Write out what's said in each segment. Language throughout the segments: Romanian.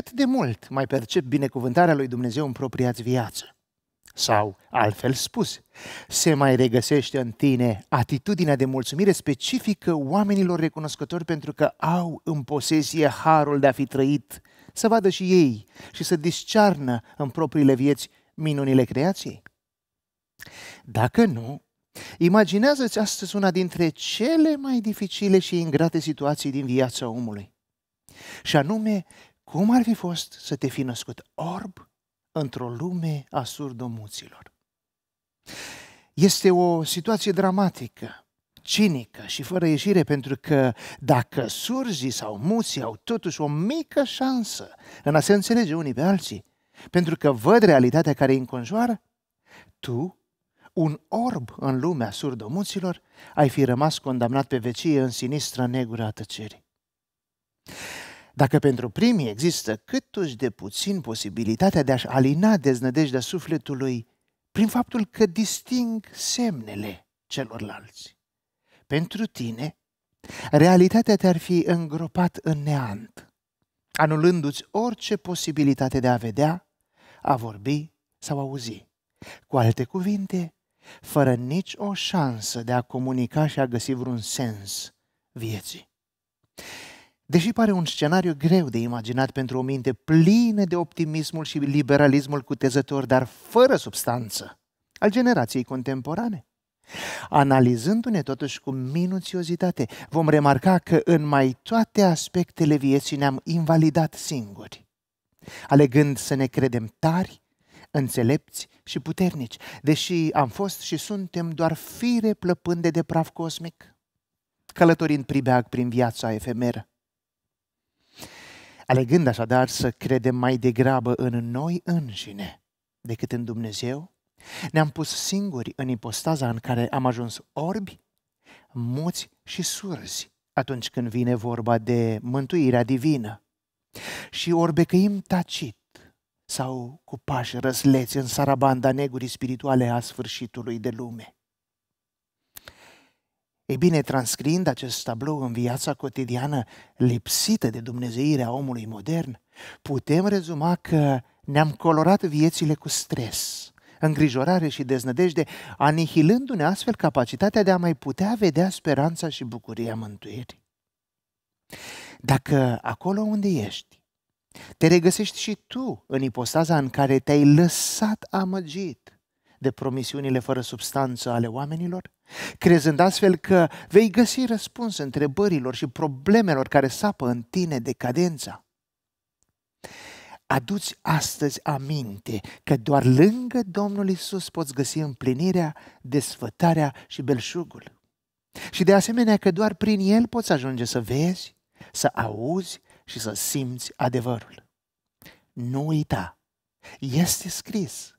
cât de mult mai percep binecuvântarea lui Dumnezeu în propria viață. Sau, altfel spus, se mai regăsește în tine atitudinea de mulțumire specifică oamenilor recunoscători pentru că au în posesie harul de a fi trăit, să vadă și ei și să discearnă în propriile vieți minunile creației? Dacă nu, imaginează-ți astăzi una dintre cele mai dificile și ingrate situații din viața omului. Și anume, cum ar fi fost să te fi născut orb într-o lume a surdomuților? Este o situație dramatică, cinică și fără ieșire, pentru că dacă surzii sau muții au totuși o mică șansă în a se înțelege unii pe alții, pentru că văd realitatea care îi înconjoară, tu, un orb în lumea surdomuților, ai fi rămas condamnat pe vecie în sinistra negură a tăcerii. Dacă pentru primii există câtuși de puțin posibilitatea de a-și alina deznădejdea sufletului prin faptul că disting semnele celorlalți, pentru tine, realitatea te-ar fi îngropat în neant, anulându-ți orice posibilitate de a vedea, a vorbi sau auzi. Cu alte cuvinte, fără nici o șansă de a comunica și a găsi vreun sens vieții. Deși pare un scenariu greu de imaginat pentru o minte plină de optimismul și liberalismul cutezător, dar fără substanță, al generației contemporane. Analizându-ne totuși cu minuțiozitate, vom remarca că în mai toate aspectele vieții ne-am invalidat singuri, alegând să ne credem tari, înțelepți și puternici, deși am fost și suntem doar fire plăpânde de praf cosmic, călătorind pribeag prin viața efemeră Alegând așadar să credem mai degrabă în noi înșine decât în Dumnezeu, ne-am pus singuri în ipostaza în care am ajuns orbi, muți și surzi atunci când vine vorba de mântuirea divină. Și orbecăim tacit sau cu pași răsleți în sarabanda negurii spirituale a sfârșitului de lume. Ei bine, transcriind acest tablou în viața cotidiană lipsită de dumnezeirea omului modern, putem rezuma că ne-am colorat viețile cu stres, îngrijorare și deznădejde, anihilându-ne astfel capacitatea de a mai putea vedea speranța și bucuria mântuirii. Dacă acolo unde ești, te regăsești și tu în ipostaza în care te-ai lăsat amăgit, de promisiunile fără substanță ale oamenilor? Crezând astfel că vei găsi răspuns întrebărilor și problemelor care sapă în tine decadența. Aduți astăzi aminte că doar lângă Domnul Isus poți găsi împlinirea, desfătarea și belșugul. Și de asemenea că doar prin El poți ajunge să vezi, să auzi și să simți adevărul. Nu uita, este scris.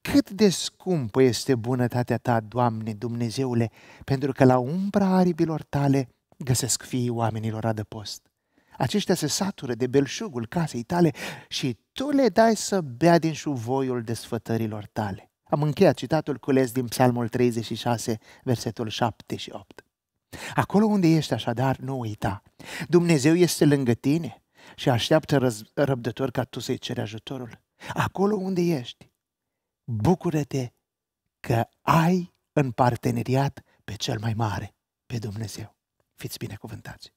Cât de scumpă este bunătatea ta, Doamne, Dumnezeule, pentru că la umbra aribilor tale găsesc fiii oamenilor adăpost. Aceștia se satură de belșugul casei tale și tu le dai să bea din șuvoiul desfătărilor tale. Am încheiat citatul cules din Psalmul 36, versetul 7 și 8. Acolo unde ești așadar, nu uita. Dumnezeu este lângă tine și așteaptă răbdător ca tu să-i ceri ajutorul. Acolo unde ești, bucură-te că ai în parteneriat pe cel mai mare, pe Dumnezeu. Fiți binecuvântați!